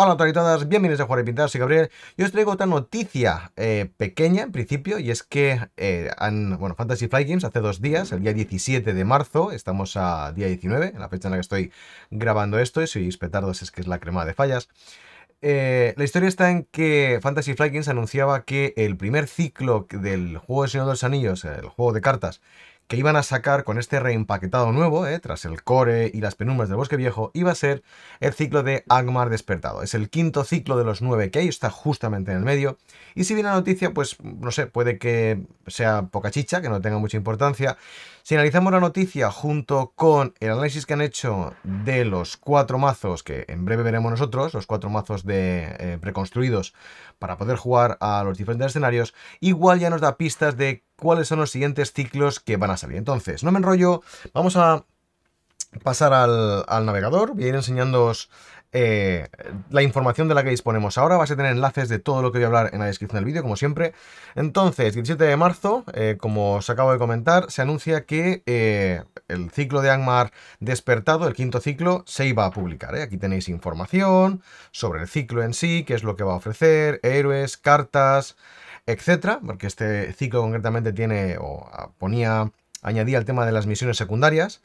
Hola a todas, bienvenidos a Jugar y Pintar, soy Gabriel y os traigo otra noticia eh, pequeña en principio y es que eh, bueno, Fantasy Flight Games hace dos días, el día 17 de marzo, estamos a día 19, en la fecha en la que estoy grabando esto y soy petardos, es que es la crema de fallas. Eh, la historia está en que Fantasy Flight Games anunciaba que el primer ciclo del juego de Señor de los Anillos, el juego de cartas, que iban a sacar con este reempaquetado nuevo, ¿eh? tras el core y las penumbras del bosque viejo, iba a ser el ciclo de Agmar despertado. Es el quinto ciclo de los nueve que hay, está justamente en el medio. Y si bien la noticia, pues no sé, puede que sea poca chicha, que no tenga mucha importancia. Si analizamos la noticia junto con el análisis que han hecho de los cuatro mazos, que en breve veremos nosotros, los cuatro mazos de eh, preconstruidos para poder jugar a los diferentes escenarios, igual ya nos da pistas de cuáles son los siguientes ciclos que van a salir. Entonces, no me enrollo, vamos a pasar al, navegador, voy a ir enseñándoos eh, la información de la que disponemos ahora. Vas a tener enlaces de todo lo que voy a hablar en la descripción del vídeo, como siempre. Entonces, 17 de marzo, eh, como os acabo de comentar, se anuncia que eh, el ciclo de Angmar despertado, el quinto ciclo, se iba a publicar. Aquí tenéis información sobre el ciclo en sí, qué es lo que va a ofrecer, héroes, cartas, etcétera, porque este ciclo concretamente tiene o ponía añadía el tema de las misiones secundarias.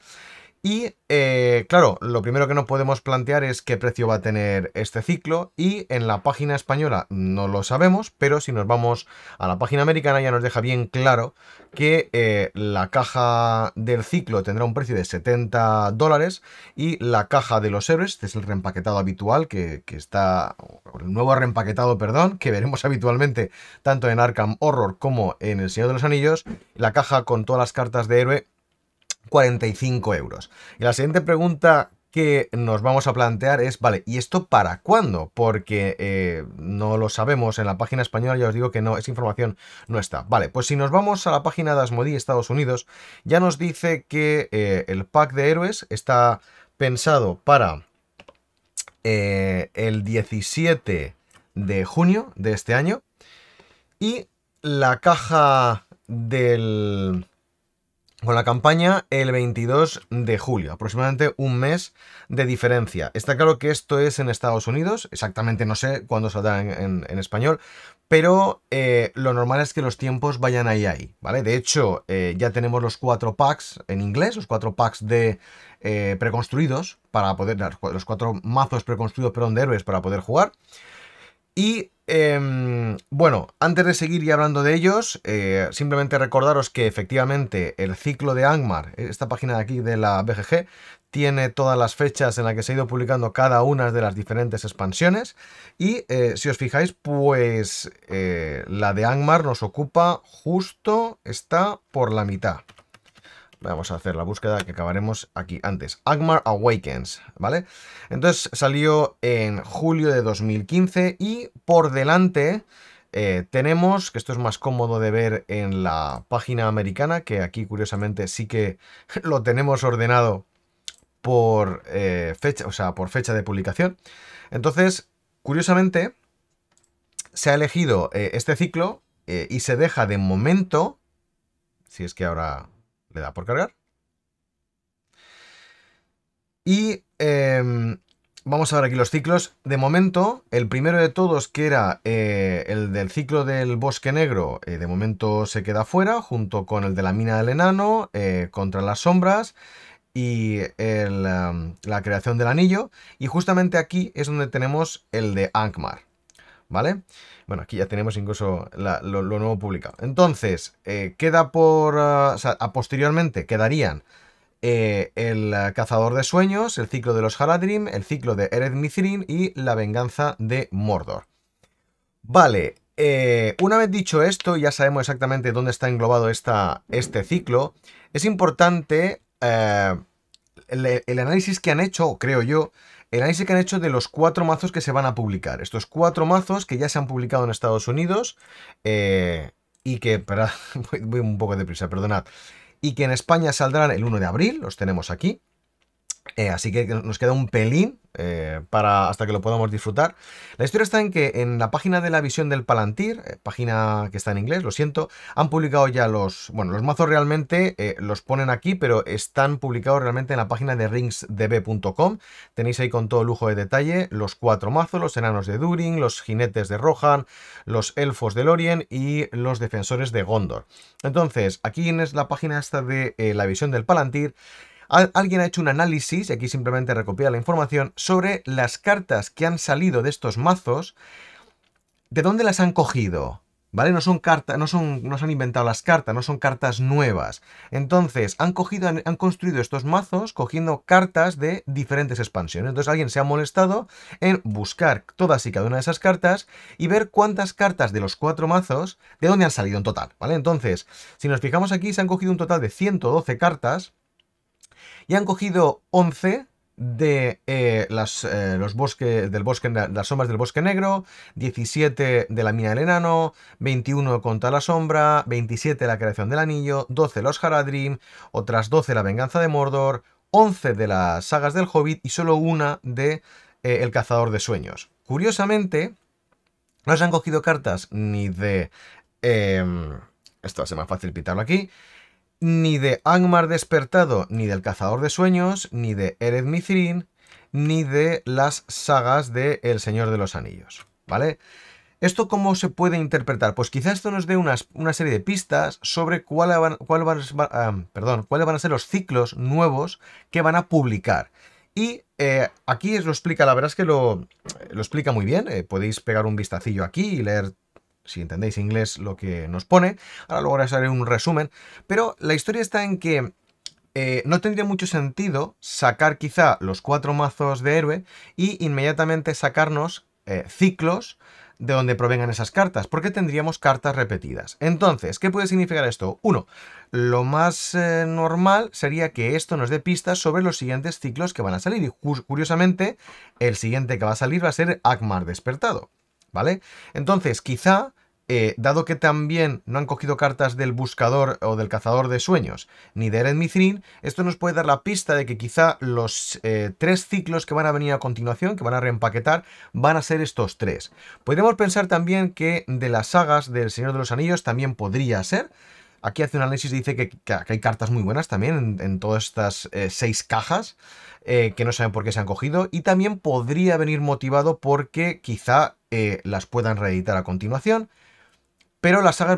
Y eh, claro, lo primero que no podemos plantear es qué precio va a tener este ciclo y en la página española no lo sabemos, pero si nos vamos a la página americana ya nos deja bien claro que eh, la caja del ciclo tendrá un precio de 70 dólares y la caja de los héroes, este es el reempaquetado habitual que, que está, el nuevo reempaquetado, perdón, que veremos habitualmente tanto en Arkham Horror como en El Señor de los Anillos, la caja con todas las cartas de héroe 45 euros. Y la siguiente pregunta que nos vamos a plantear es, vale, ¿y esto para cuándo? Porque eh, no lo sabemos, en la página española ya os digo que no, esa información no está. Vale, pues si nos vamos a la página de Asmodee Estados Unidos, ya nos dice que eh, el pack de héroes está pensado para eh, el 17 de junio de este año y la caja del con la campaña el 22 de julio, aproximadamente un mes de diferencia. Está claro que esto es en Estados Unidos, exactamente no sé cuándo saldrá en, en, español, pero eh, lo normal es que los tiempos vayan ahí ahí, ¿vale? De hecho, eh, ya tenemos los cuatro packs en inglés, los cuatro packs de eh, preconstruidos para poder, los cuatro mazos preconstruidos, perdón, de héroes para poder jugar. Y Em, bueno, antes de seguir y hablando de ellos, eh, simplemente recordaros que efectivamente el ciclo de Angmar, eh, esta página de aquí de la BGG, tiene todas las fechas en las que se ha ido publicando cada una de las diferentes expansiones. Y eh, si os fijáis, pues la de Angmar nos ocupa justo, está por la mitad. Vamos a hacer la búsqueda que acabaremos aquí antes. Agmar Awakens, ¿vale? Entonces salió en julio de 2015 y por delante eh, tenemos, que esto es más cómodo de ver en la página americana, que aquí curiosamente sí que lo tenemos ordenado por, eh, fecha, o sea, por fecha de publicación. Entonces, curiosamente, se ha elegido eh, este ciclo y se deja de momento, si es que ahora le da por cargar. Y em, vamos a ver aquí los ciclos. De momento, el primero de todos, que era eh, el del ciclo del bosque negro, eh, de momento se queda fuera, junto con el de la mina del enano, eh, contra las sombras y em, la creación del anillo. Y justamente aquí es donde tenemos el de Ankmar. Bueno, aquí ya tenemos incluso lo, nuevo publicado. Entonces, eh, queda por... Eh, o sea, a posteriormente quedarían eh, el Cazador de Sueños, el ciclo de los Haradrim, el ciclo de Ered Mithrin y la venganza de Mordor. Vale, una vez dicho esto, ya sabemos exactamente dónde está englobado esta, este ciclo, es importante el, análisis que han hecho, creo yo, el análisis que han hecho de los cuatro mazos que se van a publicar. Estos cuatro mazos que ya se han publicado en Estados Unidos eh, y que, perdón, voy un poco deprisa, perdonad, y que en España saldrán el 1 de abril, los tenemos aquí, eh, así que nos queda un pelín eh, para, hasta que lo podamos disfrutar. La historia está en que en la página de la visión del Palantir, eh, página que está en inglés, lo siento, han publicado ya los... Bueno, los mazos realmente los ponen aquí, pero están publicados realmente en la página de ringsdb.com. Tenéis ahí con todo lujo de detalle los cuatro mazos, los enanos de Durin, los jinetes de Rohan, los elfos de Lorien y los defensores de Gondor. Entonces, aquí en la página esta de la visión del Palantir alguien ha hecho un análisis, y aquí simplemente recopila la información, sobre las cartas que han salido de estos mazos, de dónde las han cogido. ¿Vale? No son cartas, no son, no se han inventado las cartas, no son cartas nuevas. Entonces, han cogido, han construido estos mazos cogiendo cartas de diferentes expansiones. Entonces, alguien se ha molestado en buscar todas y cada una de esas cartas y ver cuántas cartas de los cuatro mazos, de dónde han salido en total, ¿vale? Entonces, si nos fijamos aquí, se han cogido un total de 112 cartas y han cogido 11 de eh, las, eh, los bosques del bosque las sombras del bosque negro 17 de la mina del enano 21 contra la sombra 27 la creación del anillo 12 los Haradrim otras 12 la venganza de Mordor 11 de las sagas del Hobbit y solo una de eh, el cazador de sueños curiosamente no se han cogido cartas ni de em, esto va a ser más fácil pitarlo aquí ni de Angmar despertado, ni del cazador de sueños, ni de Ered Mithrin, ni de las sagas de El Señor de los Anillos, ¿vale? ¿Esto cómo se puede interpretar? Pues quizás esto nos dé una serie de pistas sobre ah, cuáles van, cuál a ser los ciclos nuevos que van a publicar. Y eh, aquí aquí lo explica, la verdad es que lo, explica muy bien. Eh, podéis pegar un vistacillo aquí y leer si entendéis inglés, lo que nos pone. Ahora luego haré un resumen. Pero la historia está en que eh, no tendría mucho sentido sacar quizá los cuatro mazos de héroe y inmediatamente sacarnos eh, ciclos de donde provengan esas cartas, porque tendríamos cartas repetidas. Entonces, ¿qué puede significar esto? Uno, lo más eh, normal sería que esto nos dé pistas sobre los siguientes ciclos que van a salir, y curiosamente, el siguiente que va a salir va a ser Akmar despertado. ¿vale? Entonces, quizá, eh, dado que también no han cogido cartas del buscador o del cazador de sueños, ni de Eren esto nos puede dar la pista de que quizá los eh, tres ciclos que van a venir a continuación, que van a reempaquetar, van a ser estos tres. Podríamos pensar también que de las sagas del Señor de los Anillos también podría ser, Aquí hace un análisis y dice que, hay cartas muy buenas también en, todas estas eh, seis cajas que no saben por qué se han cogido. Y también podría venir motivado porque quizá eh, las puedan reeditar a continuación. Pero las sagas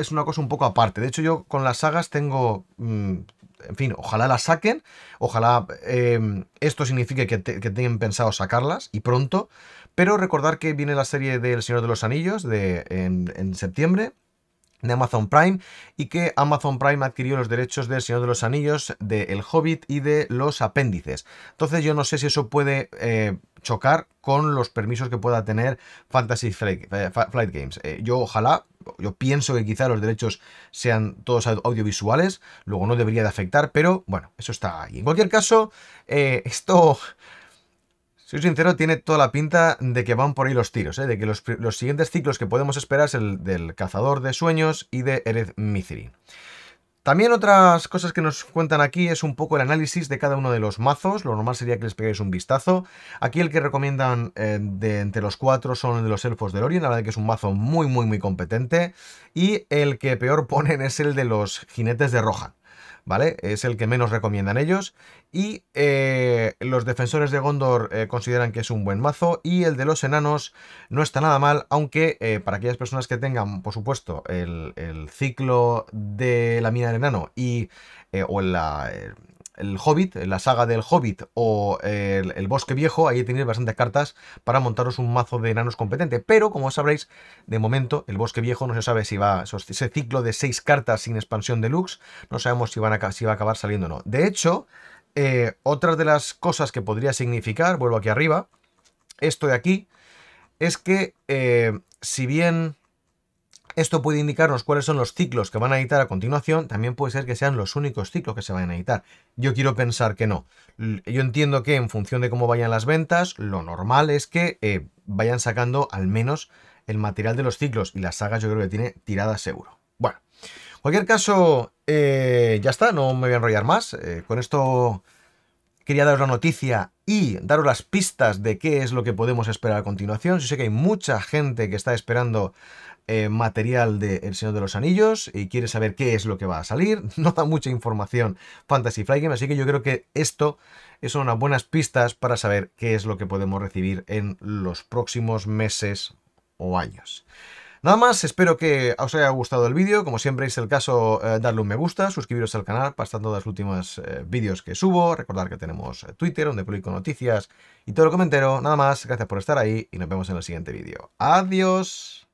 es una cosa un poco aparte. De hecho, yo con las sagas tengo... Mm, en fin, ojalá las saquen, ojalá em, esto signifique que, tengan tienen pensado sacarlas y pronto, pero recordar que viene la serie del Señor de los Anillos de, en, septiembre de Amazon Prime y que Amazon Prime adquirió los derechos del Señor de los Anillos, de El Hobbit y de los apéndices. Entonces yo no sé si eso puede... Eh, chocar con los permisos que pueda tener Fantasy Flight, eh, Games. Eh, yo ojalá, yo pienso que quizá los derechos sean todos audiovisuales, luego no debería de afectar, pero bueno, eso está ahí. En cualquier caso, eh, esto... Soy sincero, tiene toda la pinta de que van por ahí los tiros, eh, de que los, siguientes ciclos que podemos esperar es el del Cazador de Sueños y de Erez también otras cosas que nos cuentan aquí es un poco el análisis de cada uno de los mazos. Lo normal sería que les pegáis un vistazo. Aquí el que recomiendan eh, de entre los cuatro son el de los Elfos del Orient. La verdad que es un mazo muy, muy, muy competente. Y el que peor ponen es el de los Jinetes de Roja. ¿vale? Es el que menos recomiendan ellos. Y eh, los defensores de Gondor eh, consideran que es un buen mazo. Y el de los enanos no está nada mal, aunque eh, para aquellas personas que tengan, por supuesto, el, ciclo de la mina del enano y, o la, el Hobbit, la saga del Hobbit o el, Bosque Viejo, ahí tenéis bastantes cartas para montaros un mazo de enanos competente. Pero, como sabréis, de momento el Bosque Viejo no se sabe si va, ese ciclo de seis cartas sin expansión deluxe, no sabemos si, van si va a acabar saliendo o no. De hecho, eh, otra de las cosas que podría significar, vuelvo aquí arriba, esto de aquí, es que eh, si bien esto puede indicarnos cuáles son los ciclos que van a editar a continuación. También puede ser que sean los únicos ciclos que se vayan a editar. Yo quiero pensar que no. Yo entiendo que en función de cómo vayan las ventas, lo normal es que eh, vayan sacando al menos el material de los ciclos. Y las sagas yo creo que tiene tirada seguro. Bueno, en cualquier caso, eh, ya está. No me voy a enrollar más. Eh, con esto quería daros la noticia y daros las pistas de qué es lo que podemos esperar a continuación. Yo sé que hay mucha gente que está esperando eh, material de El Señor de los Anillos y quiere saber qué es lo que va a salir. No da mucha información Fantasy Flight así que yo creo que esto son unas buenas pistas para saber qué es lo que podemos recibir en los próximos meses o años. Nada más, espero que os haya gustado el vídeo. Como siempre es el caso, eh, darle un me gusta, suscribiros al canal para estar todos los últimos eh, vídeos que subo. Recordar que tenemos eh, Twitter, donde publico noticias y todo lo comentero. Nada más, gracias por estar ahí y nos vemos en el siguiente vídeo. Adiós.